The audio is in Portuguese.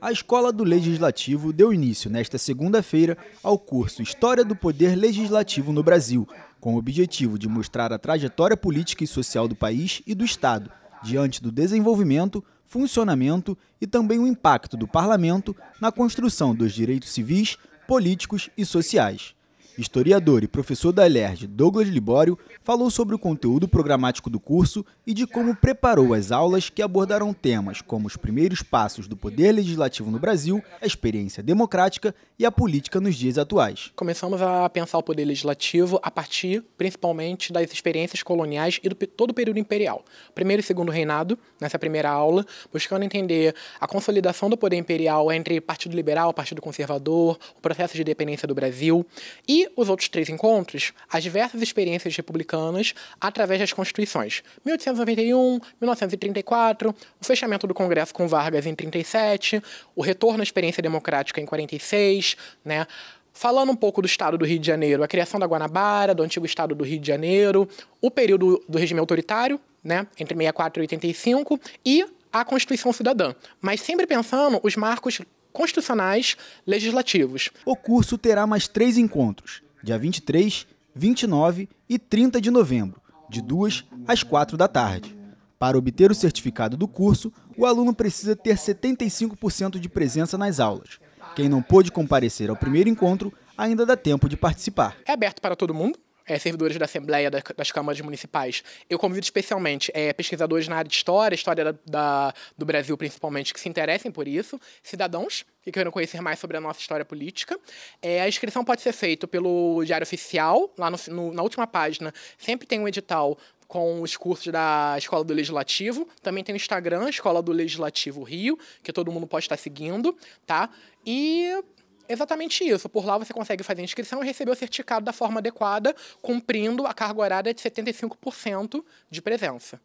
A Escola do Legislativo deu início nesta segunda-feira ao curso História do Poder Legislativo no Brasil, com o objetivo de mostrar a trajetória política e social do país e do Estado, diante do desenvolvimento, funcionamento e também o impacto do parlamento na construção dos direitos civis, políticos e sociais. Historiador e professor da LERJ, Douglas Libório, falou sobre o conteúdo programático do curso e de como preparou as aulas que abordaram temas como os primeiros passos do poder legislativo no Brasil, a experiência democrática e a política nos dias atuais. Começamos a pensar o poder legislativo a partir, principalmente, das experiências coloniais e do todo o período imperial. Primeiro e segundo reinado, nessa primeira aula, buscando entender a consolidação do poder imperial entre Partido Liberal, Partido Conservador, o processo de independência do Brasil e os outros três encontros, as diversas experiências republicanas através das Constituições. 1891, 1934, o fechamento do Congresso com Vargas em 37, o retorno à experiência democrática em 46, né? Falando um pouco do Estado do Rio de Janeiro, a criação da Guanabara, do antigo Estado do Rio de Janeiro, o período do regime autoritário, né, entre 64 e 85, e a Constituição Cidadã. Mas sempre pensando os marcos constitucionais legislativos. O curso terá mais três encontros dia 23, 29 e 30 de novembro, de 2 às 4 da tarde. Para obter o certificado do curso, o aluno precisa ter 75% de presença nas aulas. Quem não pôde comparecer ao primeiro encontro ainda dá tempo de participar. É aberto para todo mundo? é, servidores da Assembleia, das câmaras municipais. Eu convido especialmente é, pesquisadores na área de história, história da, da, do Brasil principalmente, que se interessem por isso, cidadãos que queiram conhecer mais sobre a nossa história política. É, a inscrição pode ser feita pelo Diário Oficial, lá no, no, na última página sempre tem um edital com os cursos da Escola do Legislativo. Também tem o Instagram, Escola do Legislativo Rio, que todo mundo pode estar seguindo, tá? E Exatamente isso. Por lá você consegue fazer inscrição e receber o certificado da forma adequada, cumprindo a carga horária de 75% de presença.